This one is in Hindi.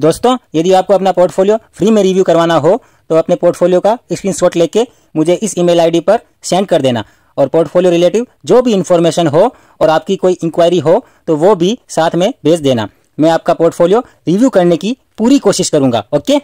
दोस्तों यदि आपको अपना पोर्टफोलियो फ्री में रिव्यू करवाना हो तो अपने पोर्टफोलियो का स्क्रीनशॉट लेके मुझे इस ईमेल आईडी पर सेंड कर देना और पोर्टफोलियो रिलेटिव जो भी इन्फॉर्मेशन हो और आपकी कोई इंक्वायरी हो तो वो भी साथ में भेज देना मैं आपका पोर्टफोलियो रिव्यू करने की पूरी कोशिश करूंगा ओके